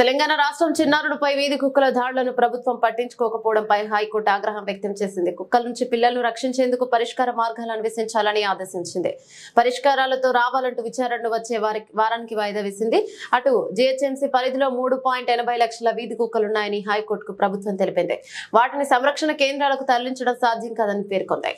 తెలంగాణ రాష్ట్రం చిన్నారులపై వీధి కుక్కల దాడులను ప్రభుత్వం పట్టించుకోకపోవడంపై హైకోర్టు ఆగ్రహం వ్యక్తం చేసింది కుక్కల నుంచి పిల్లలను రక్షించేందుకు పరిష్కార మార్గాలు అన్వేషించాలని ఆదేశించింది పరిష్కారాలతో రావాలంటూ విచారణ వచ్చే వారానికి వాయిదా వేసింది అటు జిహెచ్ఎంసీ పరిధిలో మూడు లక్షల వీధి కుక్కలున్నాయని హైకోర్టుకు ప్రభుత్వం తెలిపింది వాటిని సంరక్షణ కేంద్రాలకు తరలించడం సాధ్యం కాదని పేర్కొంది